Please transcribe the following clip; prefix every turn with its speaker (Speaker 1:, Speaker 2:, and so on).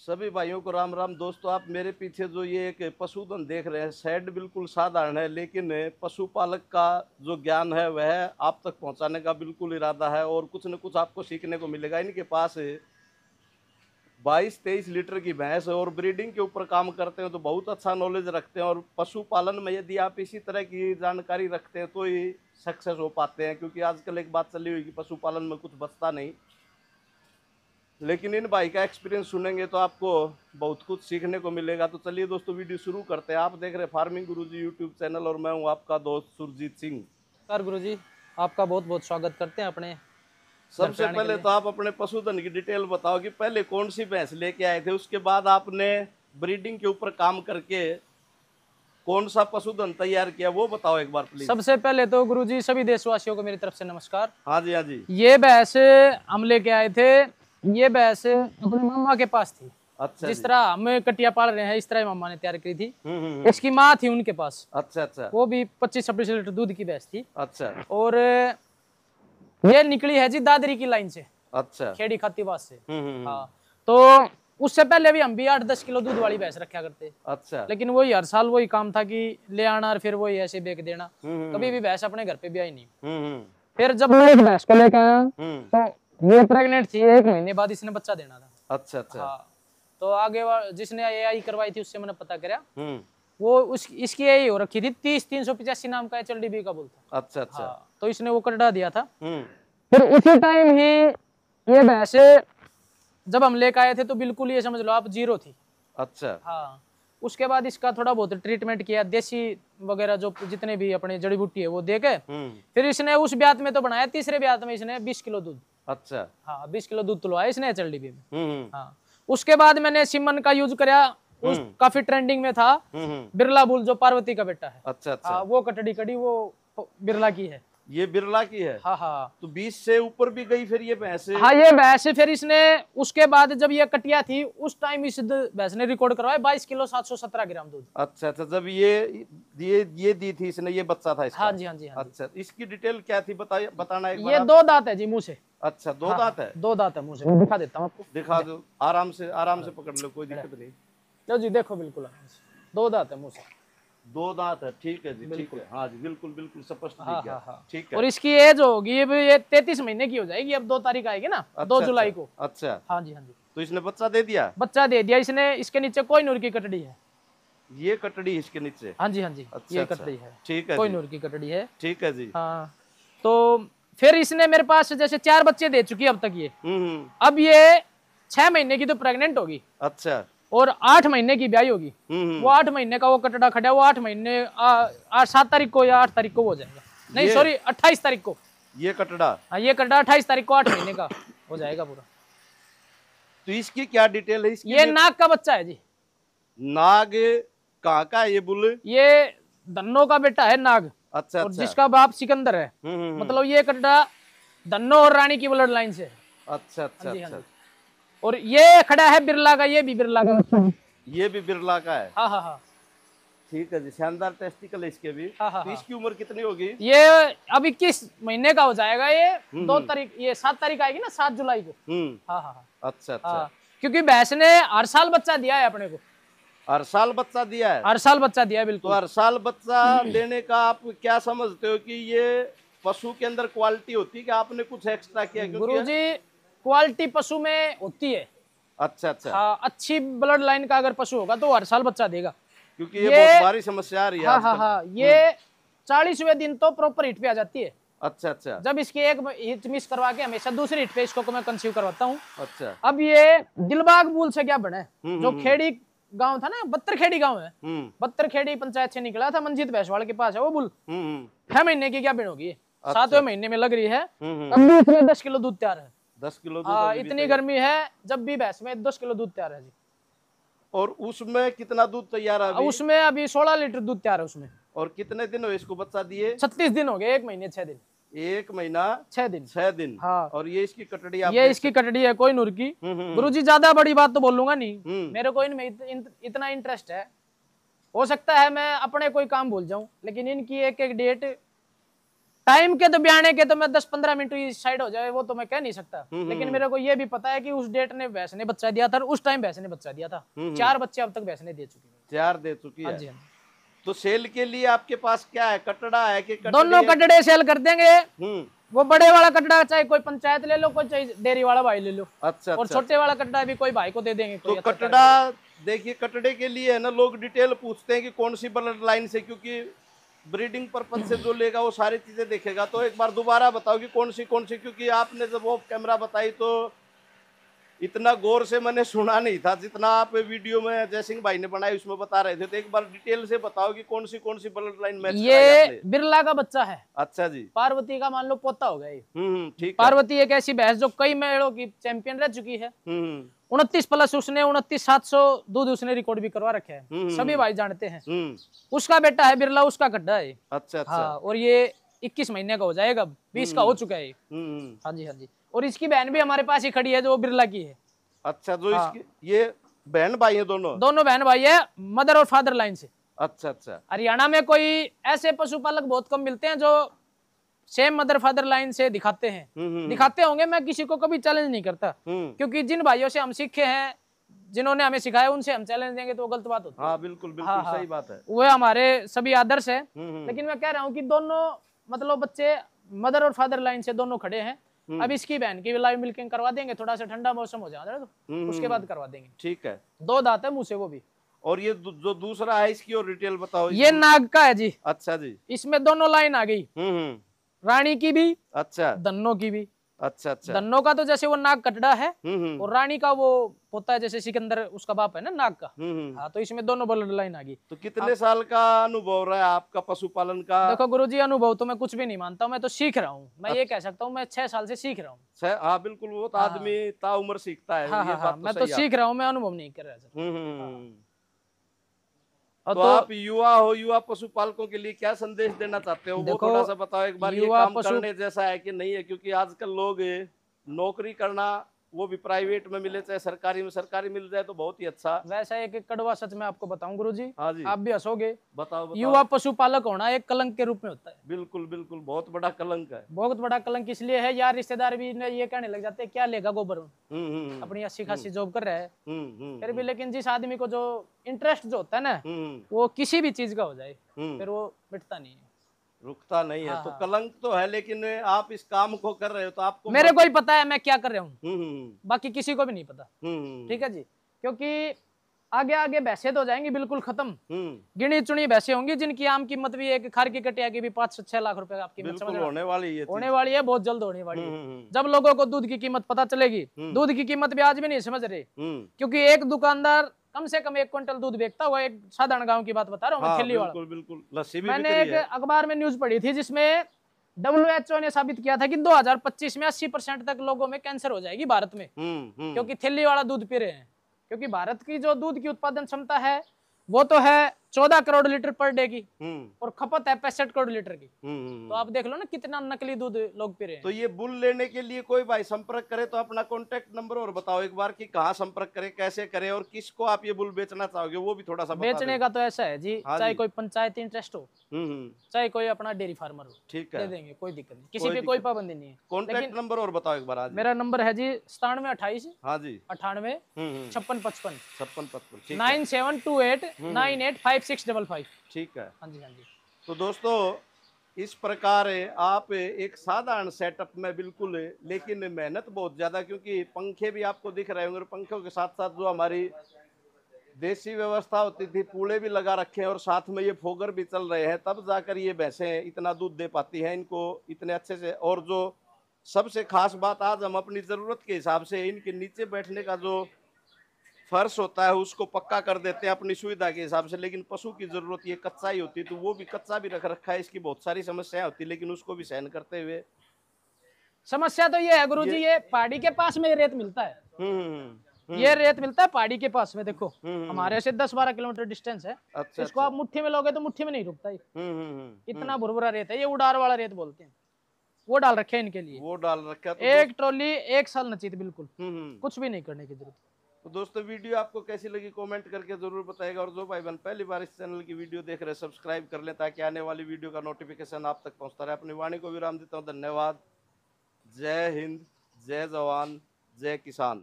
Speaker 1: सभी भाइयों को राम राम दोस्तों आप मेरे पीछे जो ये एक पशुधन देख रहे हैं सेड बिल्कुल साधारण है लेकिन पशुपालक का जो ज्ञान है वह आप तक पहुंचाने का बिल्कुल इरादा है और कुछ न कुछ आपको सीखने को मिलेगा इनके पास 22-23 लीटर की भैंस है और ब्रीडिंग के ऊपर काम करते हैं तो बहुत अच्छा नॉलेज रखते हैं और पशुपालन में यदि आप इसी तरह की जानकारी रखते हैं तो ही सक्सेस हो पाते हैं क्योंकि आजकल एक बात चली हुई कि पशुपालन में कुछ बचता नहीं लेकिन इन बाइक का एक्सपीरियंस सुनेंगे तो आपको बहुत कुछ सीखने को मिलेगा तो चलिए दोस्तों वीडियो शुरू करते हैं आप देख रहे हैं फार्मिंग गुरुजी यूट्यूब चैनल और मैं हूँ आपका दोस्त सुरजीत सिंह नमस्कार गुरुजी आपका बहुत बहुत
Speaker 2: स्वागत करते हैं अपने सबसे पहले तो
Speaker 1: आप अपने पशुधन की डिटेल बताओ कि पहले कौन सी भैंस लेके आए थे उसके बाद आपने ब्रीडिंग के ऊपर काम करके कौन सा पशुधन तैयार किया वो बताओ एक बार प्लीज सबसे
Speaker 2: पहले तो गुरुजी सभी देशवासियों को मेरी तरफ से नमस्कार हाँ जी हाँ जी ये भैंस हम लेके आए थे ये भैंस अपने मामा के पास थी अच्छा जिस तरह हम कटिया पाल रहे हैं इस तरह मामा ने तैयार करी थी इसकी हम्म, हम्म, हम्म। माँ थी उनके पास अच्छा अच्छा वो भी पच्चीस छब्बीस लीटर दूध की भैंस थी अच्छा और ये निकली है जी दादरी की लाइन से
Speaker 1: अच्छा खेड़ी खातीवास से हाँ
Speaker 2: तो उससे पहले भी हम भी आठ दस किलो दूध वाली भैंस रखा करते अच्छा लेकिन वही हर साल वही काम था कि ले आना और फिर वही ऐसे बेच देना कभी भी भैंस अपने घर पे भी आई नहीं फिर जब मैं भैंस को लेकर आया तो ये प्रेग्नेंट थी एक महीने बाद इसने बच्चा देना था
Speaker 1: अच्छा अच्छा हाँ
Speaker 2: तो आगे जिसने आई करवाई थी उससे मैंने पता कर हम्म। वो उस इसकी यही हो रखी थी तीस तीन सौ पिचासी नाम का एच का बुल था
Speaker 1: अच्छा अच्छा हाँ,
Speaker 2: तो इसने वो कटा दिया था हम्म। फिर उसी टाइम ही ये भैंसे जब हम लेकर आए थे तो बिल्कुल ये समझ लो आप जीरो थी अच्छा हाँ उसके बाद इसका थोड़ा बहुत ट्रीटमेंट किया देसी वगैरह जो जितने भी अपने जड़ी बूटी है वो दे के हम्म। फिर इसने उस ब्यात में तो बनाया तीसरे ब्यात में इसने बीस किलो दूध अच्छा हाँ बीस किलो दूध तुलवाया तो इसने एच एल डीबी में हम्म, हम्म। हाँ उसके बाद मैंने सिमन का यूज कराया हम्म। काफी ट्रेंडिंग में था
Speaker 1: बिरला
Speaker 2: बुल जो पार्वती
Speaker 1: का बेटा है अच्छा अच्छा आ, हाँ,
Speaker 2: वो कटड़ी कड़ी वो बिरला की है
Speaker 1: ये बिरला की है हाँ हाँ तो बीस से ऊपर भी गई फिर ये भैंस हाँ ये भैंस
Speaker 2: फिर इसने उसके बाद जब ये कटिया थी उस टाइम इस भैंस ने रिकॉर्ड करवाया बाईस किलो सात सौ सत्रह ग्राम दूध
Speaker 1: अच्छा अच्छा जब ये ये ये दी थी इसने ये बच्चा था इसका हाँ जी हाँ जी हाँ अच्छा इसकी डिटेल क्या थी बता, बताना एक ये
Speaker 2: दो दांत है जी मुँह से
Speaker 1: अच्छा दो हाँ, दांत है दो दांत है मुँह से दिखा देता हूँ आपको दिखा दो आराम से आराम से पकड़ लो कोई दिक्कत नहीं चलो जी देखो बिल्कुल दो दांत है मुँह से दो दांत है ठीक है जी ठीक है हाँ जी बिल्कुल बिल्कुल स्पष्ट हाँ, हाँ, हाँ। ठीक है और इसकी
Speaker 2: एज होगी ये भी ये तैतीस महीने की हो जाएगी अब दो तारीख आएगी ना अच्छा, दो जुलाई अच्छा, को अच्छा हाँ जी हाँ जी
Speaker 1: तो इसने बच्चा दे दिया
Speaker 2: बच्चा दे दिया इसने इसके नीचे कोई नूर की कटड़ी है
Speaker 1: ये कटड़ी इसके नीचे हाँ
Speaker 2: जी हाँ जी अच्छा, ये अच्छा। कटड़ी है ठीक है कोई नूर की कटड़ी है
Speaker 1: ठीक है जी हाँ तो फिर
Speaker 2: इसने मेरे पास जैसे चार बच्चे दे चुकी है अब तक ये हम्म, हम्म। अब ये छह महीने की तो प्रेगनेंट होगी अच्छा और आठ महीने की ब्याई होगी हम्म, हम्म। वो आठ महीने का वो कटड़ा खड़ा वो आठ महीने सात तारीख को या आठ तारीख को हो जाएगा नहीं सॉरी अट्ठाईस तारीख को ये कटड़ा हाँ ये कटड़ा अट्ठाईस तारीख को आठ महीने का हो जाएगा पूरा
Speaker 1: तो इसकी क्या डिटेल है इसकी ये नाग का बच्चा है जी नाग कहाँ का ये बुल ये
Speaker 2: धनो का बेटा है नाग अच्छा, अच्छा। और जिसका बाप सिकंदर है हम्म, मतलब ये कटड़ा धनो और रानी की ब्लड लाइन से
Speaker 1: अच्छा, अच्छा, हाँ हाँ अच्छा।
Speaker 2: और ये खड़ा है बिरला का ये भी बिरला का अच्छा।
Speaker 1: ये भी बिरला का है हाँ हाँ हाँ ठीक है जी शानदार टेस्टिकल है इसके भी हाँ हाँ, तो हाँ इसकी उम्र कितनी होगी ये
Speaker 2: अब इक्कीस महीने का हो जाएगा ये हम्म, दो हम्म। तारीख ये सात तारीख आएगी ना सात जुलाई को हम्म। हाँ, हाँ हाँ अच्छा अच्छा हाँ। क्योंकि भैंस ने हर साल बच्चा दिया है अपने को
Speaker 1: हर साल बच्चा दिया है हर साल बच्चा दिया है तो बिल्कुल हर तो साल बच्चा देने का आप क्या समझते हो कि ये पशु के अंदर क्वालिटी होती है कि आपने कुछ एक्स्ट्रा किया गुरु जी
Speaker 2: क्वालिटी पशु में होती है अच्छा अच्छा आ, हाँ, अच्छी ब्लड लाइन का अगर पशु होगा तो हर साल बच्चा देगा
Speaker 1: क्योंकि ये, ये बहुत भारी समस्या आ रही है हाँ हाँ, हाँ
Speaker 2: हम्म। ये चालीसवे दिन तो प्रॉपर हिट पे आ जाती है अच्छा अच्छा जब इसकी एक हिट मिस करवा के हमेशा दूसरी हिट पे इसको मैं कंसीव करवाता हूँ अच्छा अब ये दिलबाग मूल से क्या बने हम्म, जो हम्म, खेड़ी गांव था ना बत्तर खेड़ी गांव है बत्तर खेड़ी पंचायत से निकला था मंजीत भैसवाल के पास है वो बुल छह महीने की क्या बिन होगी सातवें अच्छा। महीने में लग रही है
Speaker 1: अब भी
Speaker 2: इसमें दस किलो दूध तैयार है
Speaker 1: दस किलो दूध हाँ, इतनी गर्मी
Speaker 2: है जब भी भैंस में दस किलो दूध तैयार है जी
Speaker 1: और उसमें कितना दूध तैयार है उसमें
Speaker 2: अभी सोलह लीटर दूध तैयार
Speaker 1: है उसमें और कितने दिन हो इसको बच्चा दिए छत्तीस दिन हो गए एक महीने छह दिन एक महीना छह दिन छह दिन हाँ और ये इसकी कटड़ी आप ये इसकी कटड़ी है कोई नूर की हम्म, हम्म, हम्म। गुरु जी ज्यादा
Speaker 2: बड़ी बात तो बोलूंगा नहीं मेरे को इनमें इत, इतना इंटरेस्ट है हो सकता है मैं अपने कोई काम भूल जाऊं लेकिन इनकी एक एक डेट टाइम के तो बयाने के तो मैं दस पंद्रह मिनट साइड हो जाए वो तो मैं कह नहीं सकता हम्म, लेकिन हम्म। मेरे को ये भी पता है कि उस डेट ने वैसे ने बच्चा दिया था उस टाइम वैसे ने बच्चा दिया था हम्म, चार बच्चे अब तक वैसे ने दे चुकी
Speaker 1: चार दे चुकी है हाँ हाँ जी तो सेल के लिए आपके पास क्या है कटड़ा है कि कटड़े दोनों कटड़े सेल कर देंगे वो बड़े
Speaker 2: वाला कटड़ा चाहे कोई पंचायत ले लो कोई चाहे डेयरी वाला भाई ले लो अच्छा और अच्छा। छोटे
Speaker 1: वाला कटड़ा भी कोई भाई
Speaker 2: को दे देंगे तो कटड़ा
Speaker 1: देखिए कटड़े के लिए है ना लोग डिटेल पूछते हैं कि कौन सी ब्लड लाइन से क्योंकि ब्रीडिंग पर्पज से जो लेगा वो सारी चीज़ें देखेगा तो एक बार दोबारा बताओ कि कौन सी कौन सी क्योंकि आपने जब वो कैमरा बताई तो इतना गौर से मैंने सुना नहीं था जितना आप वीडियो में जय सिंह भाई ने बनाई उसमें बता रहे थे तो एक बार डिटेल से बताओ कि कौन सी कौन सी ब्लड लाइन मैच ये
Speaker 2: बिरला का बच्चा है अच्छा जी
Speaker 1: पार्वती का मान लो पोता हो गया हम्म,
Speaker 2: हम्म, ठीक पार्वती एक ऐसी बहस जो कई मेड़ों की चैंपियन रह चुकी है हम्म, उनतीस प्लस उसने उनतीस सात सौ दूध उसने रिकॉर्ड भी करवा रखे है हम्म, हम्म। सभी भाई जानते हैं हम्म। उसका बेटा है बिरला उसका गड्ढा है अच्छा अच्छा हाँ, और ये इक्कीस महीने का हो जाएगा बीस का हो चुका है हाँ जी हाँ जी और इसकी बहन भी हमारे पास ही खड़ी है जो बिरला की है
Speaker 1: अच्छा जो हाँ। इसकी ये बहन भाई है दोनों
Speaker 2: दोनों बहन भाई है मदर और फादर लाइन से अच्छा अच्छा हरियाणा में कोई ऐसे पशुपालक बहुत कम मिलते हैं जो सेम मदर फादर लाइन से दिखाते हैं हम्म, हम्म, हम्म। दिखाते होंगे मैं किसी को कभी चैलेंज नहीं करता क्योंकि जिन भाइयों से हम सीखे हैं जिन्होंने हमें सिखाया उनसे हम चैलेंज देंगे तो गलत बात होती है हाँ,
Speaker 1: बिल्कुल बिल्कुल हाँ, हाँ। सही बात है
Speaker 2: वह हमारे सभी आदर्श है लेकिन मैं कह रहा हूँ की दोनों मतलब बच्चे मदर और फादर लाइन से दोनों खड़े हैं अब इसकी बहन की लाइव मिल्किंग करवा देंगे थोड़ा सा ठंडा मौसम हो जाए तो उसके बाद करवा देंगे ठीक है दो दांत है मुझसे वो भी
Speaker 1: और ये जो दूसरा है इसकी और रिटेल बताओ ये नाग
Speaker 2: का है जी अच्छा जी इसमें दोनों लाइन आ गई रानी की भी अच्छा दन्नो की भी
Speaker 1: अच्छा अच्छा दन्नो
Speaker 2: का तो जैसे वो नाग कटड़ा है हम्म, हम्म। और रानी का वो पोता है जैसे सिकंदर उसका बाप है ना नाग का हम्म, हाँ तो इसमें दोनों ब्लड लाइन आ गई तो कितने आ, साल का अनुभव रहा है आपका पशुपालन का देखो गुरुजी अनुभव तो मैं कुछ भी नहीं मानता हूँ मैं तो सीख रहा हूँ मैं अच्छा। ये कह सकता हूँ मैं छह साल से सीख रहा
Speaker 1: हूँ हाँ बिल्कुल वो तो हाँ। आदमी ता उम्र सीखता है हाँ, हाँ, तो मैं तो सीख रहा
Speaker 2: हूँ मैं अनुभव नहीं कर
Speaker 1: रहा तो, तो आप युवा हो युवा पशुपालकों के लिए क्या संदेश देना चाहते हो वो थोड़ा सा बताओ एक बार ये काम करने जैसा है कि नहीं है क्योंकि आजकल लोग नौकरी करना वो भी प्राइवेट में मिले चाहे सरकारी में सरकारी मिल जाए तो बहुत ही अच्छा वैसा एक, एक कड़वा सच मैं आपको बताऊं गुरु जी हाँ जी आप भी हंसोगे बताओ, बताओ। युवा
Speaker 2: पशुपालक होना एक कलंक के रूप में होता है
Speaker 1: बिल्कुल बिल्कुल बहुत बड़ा कलंक है
Speaker 2: बहुत बड़ा कलंक इसलिए है यार रिश्तेदार भी ये कहने लग जाते हैं क्या लेगा गोबर हम्म, हम्म, हम्म। अपनी अच्छी खासी जॉब कर रहे हैं फिर भी लेकिन जिस आदमी को जो इंटरेस्ट जो होता है ना वो किसी भी चीज का हो जाए फिर
Speaker 1: वो मिटता नहीं है रुकता नहीं है हाँ, तो हाँ। कलंक तो है लेकिन आप इस काम को कर रहे हो तो आपको मेरे को ही
Speaker 2: पता है मैं क्या कर रहा हूँ हम्म, हम्म, हम्म। बाकी किसी को भी नहीं पता ठीक है जी क्योंकि आगे आगे भैंसे तो जाएंगी बिल्कुल खत्म गिनी चुनी भैंसे होंगी जिनकी आम कीमत भी एक खार की कटिया की भी पांच से छह लाख रुपए आपकी होने
Speaker 1: वाली है होने वाली है
Speaker 2: बहुत जल्द होने वाली है जब लोगों को दूध की कीमत पता चलेगी दूध की कीमत भी आज भी नहीं समझ रहे क्योंकि एक दुकानदार कम से कम एक क्विंटल दूध बेचता हुआ एक साधारण गांव की बात बता रहा हूँ हाँ, बिल्कुल,
Speaker 1: बिल्कुल, लस्सी भी मैंने एक
Speaker 2: अखबार में न्यूज पढ़ी थी जिसमें डब्ल्यू एच ओ ने साबित किया था कि 2025 में 80 परसेंट तक लोगों में कैंसर हो जाएगी भारत में हम्म, हम्म। क्योंकि थैली वाला दूध पी रहे हैं क्योंकि भारत की जो दूध की उत्पादन क्षमता है वो तो है चौदह करोड़ लीटर पर डे की हम्म। और खपत है पैंसठ करोड़ लीटर की हम्म, हम्म, तो आप देख लो ना कितना नकली दूध लोग पी रहे हैं तो
Speaker 1: ये बुल लेने के लिए कोई भाई संपर्क करे तो अपना कॉन्टेक्ट नंबर और बताओ एक बार कि कहाँ संपर्क करे कैसे करे और किसको आप ये बुल बेचना चाहोगे वो भी थोड़ा सा बेचने
Speaker 2: का तो ऐसा है जी हाँ चाहे कोई पंचायती इंटरेस्ट हो
Speaker 1: चाहे
Speaker 2: कोई अपना डेयरी फार्मर हो ठीक है देंगे कोई दिक्कत नहीं किसी पे कोई पाबंदी नहीं है कॉन्टेक्ट
Speaker 1: नंबर और बताओ एक बार मेरा नंबर है
Speaker 2: जी सतानवे अट्ठाईस हाँ जी अठानवे
Speaker 1: छप्पन पचपन छप्पन पचपन nine seven two eight nine eight five ठीक है हाँ जी हाँ जी तो दोस्तों इस प्रकार आप एक साधारण सेटअप में बिल्कुल लेकिन मेहनत बहुत ज़्यादा क्योंकि पंखे भी आपको दिख रहे होंगे और पंखों के साथ साथ जो हमारी देसी व्यवस्था होती थी पूड़े भी लगा रखे हैं और साथ में ये फोगर भी चल रहे हैं तब जाकर ये भैंसे इतना दूध दे पाती हैं इनको इतने अच्छे से और जो सबसे खास बात आज हम अपनी ज़रूरत के हिसाब से इनके नीचे बैठने का जो फर्श होता है उसको पक्का कर देते हैं अपनी सुविधा के हिसाब से लेकिन पशु की ज़रूरत ये कच्चा ही होती है तो वो भी कच्चा भी रख रखा है इसकी बहुत सारी समस्याएं होती है लेकिन उसको भी सहन करते हुए समस्या तो ये है गुरु जी ये
Speaker 2: पहाड़ी के पास में रेत मिलता है ये रेत मिलता है हम्म, हम्म, हम्म, पहाड़ी के पास में देखो हमारे से दस बारह किलोमीटर डिस्टेंस है अच्छा, तो इसको अच्छा। आप मुट्ठी में लोगे तो मुट्ठी में नहीं रुकता इतना भुरभुरा रेत है ये उड़ार वाला रेत बोलते हैं वो डाल रखे हैं इनके लिए वो
Speaker 1: डाल रखे तो एक
Speaker 2: ट्रॉली एक साल नचीत बिल्कुल कुछ भी नहीं करने की जरूरत
Speaker 1: तो दोस्तों वीडियो आपको कैसी लगी कमेंट करके ज़रूर बताएगा और जो भाई बहन पहली बार इस चैनल की वीडियो देख रहे सब्सक्राइब कर लें ताकि आने वाली वीडियो का नोटिफिकेशन आप तक पहुंचता रहे अपनी वाणी को विराम देता हूं धन्यवाद जय हिंद जय जवान जय किसान